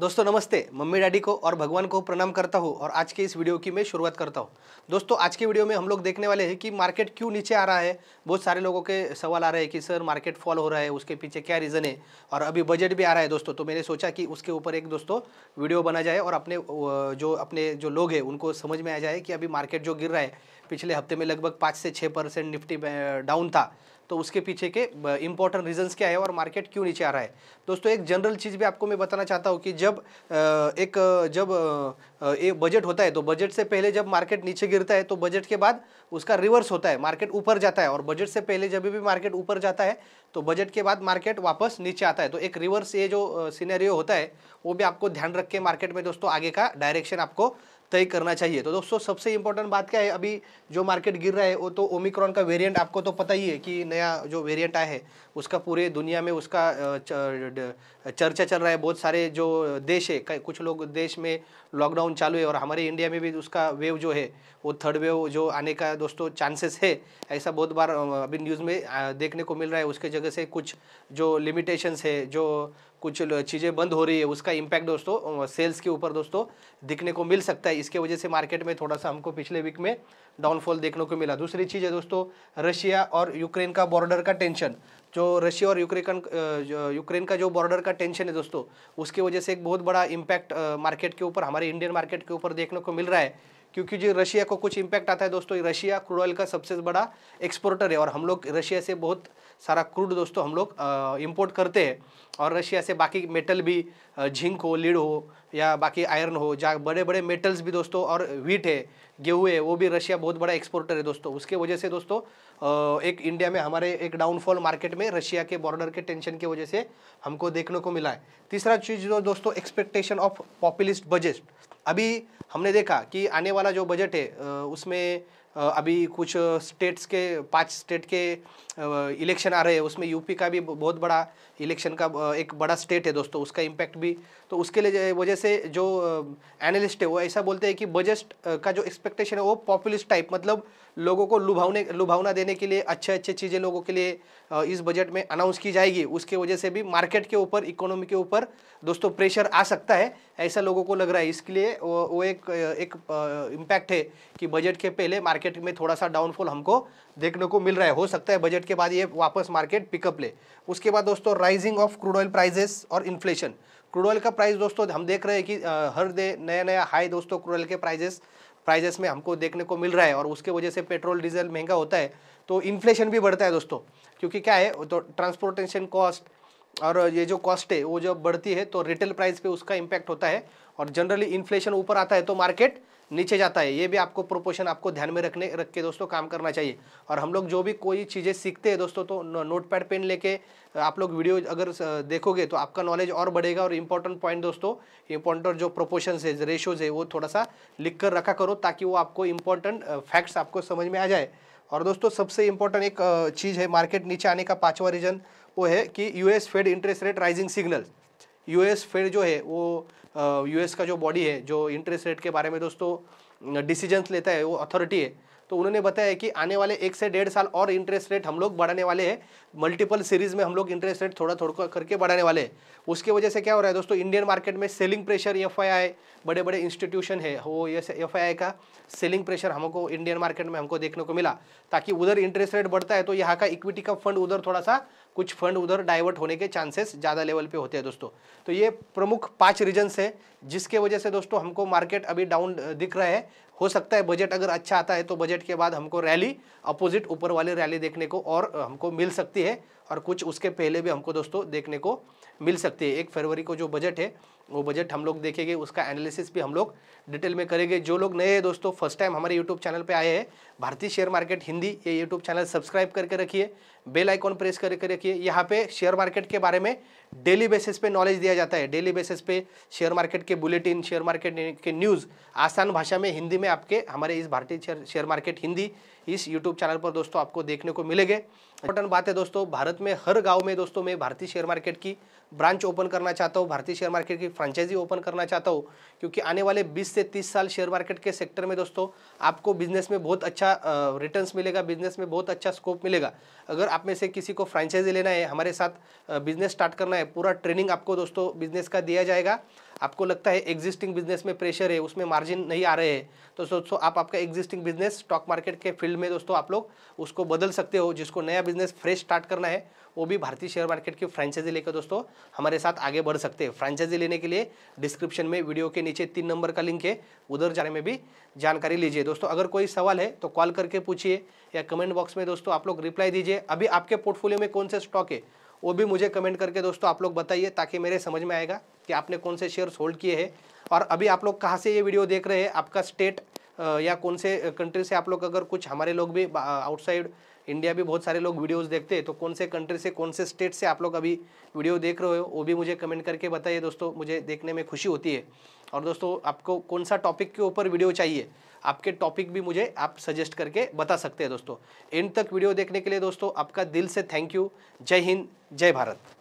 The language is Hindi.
दोस्तों नमस्ते मम्मी डैडी को और भगवान को प्रणाम करता हूँ और आज के इस वीडियो की मैं शुरुआत करता हूँ दोस्तों आज के वीडियो में हम लोग देखने वाले हैं कि मार्केट क्यों नीचे आ रहा है बहुत सारे लोगों के सवाल आ रहे हैं कि सर मार्केट फॉल हो रहा है उसके पीछे क्या रीज़न है और अभी बजट भी आ रहा है दोस्तों तो मैंने सोचा कि उसके ऊपर एक दोस्तों वीडियो बना जाए और अपने जो अपने जो लोग हैं उनको समझ में आ जाए कि अभी मार्केट जो गिर रहा है पिछले हफ्ते में लगभग पाँच से छः परसेंट निफ्टी डाउन था तो उसके पीछे के इम्पॉर्टेंट रीजंस क्या है और मार्केट क्यों नीचे आ रहा है दोस्तों एक जनरल चीज़ भी आपको मैं बताना चाहता हूँ कि जब एक जब एक बजट होता है तो बजट से पहले जब मार्केट नीचे गिरता है तो बजट के बाद उसका रिवर्स होता है मार्केट ऊपर जाता है और बजट से पहले जब भी मार्केट ऊपर जाता है तो बजट के बाद मार्केट वापस नीचे आता है तो एक रिवर्स ये जो सीनेरियो होता है वो भी आपको ध्यान रख के मार्केट में दोस्तों आगे का डायरेक्शन आपको तय करना चाहिए तो दोस्तों सबसे इम्पोर्टेंट बात क्या है अभी जो मार्केट गिर रहा है वो तो ओमिक्रॉन का वेरिएंट आपको तो पता ही है कि नया जो वेरिएंट आया है उसका पूरे दुनिया में उसका चर्चा चल रहा है बहुत सारे जो देश है कुछ लोग देश में लॉकडाउन चालू है और हमारे इंडिया में भी उसका वेव जो है वो थर्ड वेव जो आने का दोस्तों चांसेस है ऐसा बहुत बार अभी न्यूज़ में देखने को मिल रहा है उसके जगह से कुछ जो लिमिटेशंस है जो कुछ चीज़ें बंद हो रही है उसका इम्पैक्ट दोस्तों सेल्स के ऊपर दोस्तों दिखने को मिल सकता है इसके वजह से मार्केट में थोड़ा सा हमको पिछले वीक में डाउनफॉल देखने को मिला दूसरी चीज़ है दोस्तों रशिया और यूक्रेन का बॉर्डर का टेंशन जो रशिया और यूक्रेन यूक्रेन का जो बॉर्डर का टेंशन है दोस्तों उसकी वजह से एक बहुत बड़ा इम्पैक्ट मार्केट के ऊपर हमारे इंडियन मार्केट के ऊपर देखने को मिल रहा है क्योंकि जो रशिया को कुछ इम्पैक्ट आता है दोस्तों रशिया क्रूड ऑयल का सबसे बड़ा एक्सपोर्टर है और हम लोग रशिया से बहुत सारा क्रूड दोस्तों हम लोग इम्पोर्ट करते हैं और रशिया से बाकी मेटल भी झिंक हो लीड हो या बाकी आयरन हो जहाँ बड़े बड़े मेटल्स भी दोस्तों और व्हीट है गेहूँ है वो भी रशिया बहुत बड़ा एक्सपोर्टर है दोस्तों उसके वजह से दोस्तों एक इंडिया में हमारे एक डाउनफॉल मार्केट में रशिया के बॉर्डर के टेंशन की वजह से हमको देखने को मिला है तीसरा चीज़ जो दोस्तों एक्सपेक्टेशन ऑफ पॉपुलिस्ट बजट अभी हमने देखा कि आने वाला जो बजट है उसमें अभी कुछ स्टेट्स के पांच स्टेट के इलेक्शन आ रहे हैं उसमें यूपी का भी बहुत बड़ा इलेक्शन का एक बड़ा स्टेट है दोस्तों उसका इम्पैक्ट भी तो उसके लिए वजह से जो एनालिस्ट है वो ऐसा बोलते हैं कि बजट का जो एक्सपेक्टेशन है वो पॉपुलिस्ट टाइप मतलब लोगों को लुभावने लुभावना देने के लिए अच्छे अच्छे चीज़ें लोगों के लिए इस बजट में अनाउंस की जाएगी उसके वजह से भी मार्केट के ऊपर इकोनॉमी के ऊपर दोस्तों प्रेशर आ सकता है ऐसा लोगों को लग रहा है इसके लिए वो, वो एक एक इम्पैक्ट है कि बजट के पहले मार्केट में थोड़ा सा डाउनफॉल हमको देखने को मिल रहा है हो सकता है बजट के बाद ये वापस मार्केट पिकअप ले उसके बाद दोस्तों rising of crude oil prices और इन्फ्लेशन क्रूड ऑयल का प्राइस दोस्तों हम देख रहे हैं कि हर डे नया नया हाई दोस्तों क्रूड ऑयल के प्राइजेस प्राइजेस में हमको देखने को मिल रहा है और उसके वजह से पेट्रोल डीजल महंगा होता है तो इन्फ्लेशन भी बढ़ता है दोस्तों क्योंकि क्या है तो ट्रांसपोर्टेशन कॉस्ट और ये जो कॉस्ट है वो जब बढ़ती है तो रिटेल प्राइस पे उसका इम्पैक्ट होता है और जनरली इन्फ्लेशन ऊपर आता है तो मार्केट नीचे जाता है ये भी आपको प्रोपोर्शन आपको ध्यान में रखने रख के दोस्तों काम करना चाहिए और हम लोग जो भी कोई चीज़ें सीखते हैं दोस्तों तो नोट पैड पेन लेके आप लोग वीडियो अगर देखोगे तो आपका नॉलेज और बढ़ेगा और इम्पोर्टेंट पॉइंट दोस्तों इम्पोर्टेंट जो प्रोपोर्शन है रेशोज है वो थोड़ा सा लिख कर रखा करो ताकि वो आपको इम्पोर्टेंट फैक्ट्स आपको समझ में आ जाए और दोस्तों सबसे इम्पोर्टेंट एक चीज़ है मार्केट नीचे आने का पाँचवा रीजन वो है कि US Fed interest rate rising signal US Fed जो है वो यूएस का जो बॉडी है जो इंटरेस्ट रेट के बारे में दोस्तों डिसीजंस लेता है वो अथॉरिटी है तो उन्होंने बताया कि आने वाले एक से डेढ़ साल और इंटरेस्ट रेट हम लोग बढ़ाने वाले हैं मल्टीपल सीरीज में हम लोग इंटरेस्ट रेट थोड़ा थोड़ा करके बढ़ाने वाले हैं उसकी वजह से क्या हो रहा है दोस्तों इंडियन मार्केट में सेलिंग प्रेशर एफ बड़े बड़े इंस्टीट्यूशन है वो ये एफ का सेलिंग प्रेशर हमको इंडियन मार्केट में हमको देखने को मिला ताकि उधर इंटरेस्ट रेट बढ़ता है तो यहाँ का इक्विटी का फंड उधर थोड़ा सा कुछ फंड उधर डाइवर्ट होने के चांसेस ज़्यादा लेवल पे होते हैं दोस्तों तो ये प्रमुख पांच रीजन्स है जिसके वजह से दोस्तों हमको मार्केट अभी डाउन दिख रहा है हो सकता है बजट अगर अच्छा आता है तो बजट के बाद हमको रैली अपोजिट ऊपर वाली रैली देखने को और हमको मिल सकती है और कुछ उसके पहले भी हमको दोस्तों देखने को मिल सकती है एक फरवरी को जो बजट है वो बजट हम लोग देखेंगे उसका एनालिसिस भी हम लोग डिटेल में करेंगे जो लोग नए हैं दोस्तों फर्स्ट टाइम हमारे यूट्यूब चैनल पे आए हैं भारतीय शेयर मार्केट हिंदी ये यूट्यूब चैनल सब्सक्राइब करके रखिए बेल आइकॉन प्रेस करके रखिए यहाँ पे शेयर मार्केट के बारे में डेली बेसिस पे नॉलेज दिया जाता है डेली बेसिस पे शेयर मार्केट के बुलेटिन शेयर मार्केट के न्यूज़ आसान भाषा में हिंदी में आपके हमारे इस भारतीय शेयर मार्केट हिंदी इस यूट्यूब चैनल पर दोस्तों आपको देखने को मिलेंगे इंपॉर्टेंट बात है दोस्तों भारत में हर गांव में दोस्तों मैं भारतीय शेयर मार्केट की ब्रांच ओपन करना चाहता हूँ भारतीय शेयर मार्केट की फ्रेंचाइजी ओपन करना चाहता हूँ क्योंकि आने वाले 20 से 30 साल शेयर मार्केट के सेक्टर में दोस्तों आपको बिजनेस में बहुत अच्छा रिटर्न्स मिलेगा बिजनेस में बहुत अच्छा स्कोप मिलेगा अगर आप में से किसी को फ्रेंचाइजी लेना है हमारे साथ बिजनेस स्टार्ट करना है पूरा ट्रेनिंग आपको दोस्तों बिजनेस का दिया जाएगा आपको लगता है एग्जिस्टिंग बिजनेस में प्रेशर है उसमें मार्जिन नहीं आ रहे हैं तो दोस्तों आप आपका एग्जिस्टिंग बिजनेस स्टॉक मार्केट के फील्ड में दोस्तों आप लोग उसको बदल सकते हो जिसको नया बिजनेस फ्रेश स्टार्ट करना है वो भी भारतीय शेयर मार्केट की फ्रेंचाइजी लेकर दोस्तों हमारे साथ आगे बढ़ सकते हैं फ्रेंचाइजी लेने के लिए डिस्क्रिप्शन में वीडियो के नीचे तीन नंबर का लिंक है उधर जाने में भी जानकारी लीजिए दोस्तों अगर कोई सवाल है तो कॉल करके पूछिए या कमेंट बॉक्स में दोस्तों आप लोग रिप्लाई दीजिए अभी आपके पोर्टफोलियो में कौन से स्टॉक है वो भी मुझे कमेंट करके दोस्तों आप लोग बताइए ताकि मेरे समझ में आएगा कि आपने कौन से शेयर्स होल्ड किए हैं और अभी आप लोग कहाँ से ये वीडियो देख रहे हैं आपका स्टेट या कौन से कंट्री से आप लोग अगर कुछ हमारे लोग भी आउटसाइड इंडिया भी बहुत सारे लोग वीडियोस देखते हैं तो कौन से कंट्री से कौन से स्टेट से आप लोग अभी वीडियो देख रहे हो वो भी मुझे कमेंट करके बताइए दोस्तों मुझे देखने में खुशी होती है और दोस्तों आपको कौन सा टॉपिक के ऊपर वीडियो चाहिए आपके टॉपिक भी मुझे आप सजेस्ट करके बता सकते हैं दोस्तों एंड तक वीडियो देखने के लिए दोस्तों आपका दिल से थैंक यू जय हिंद जय भारत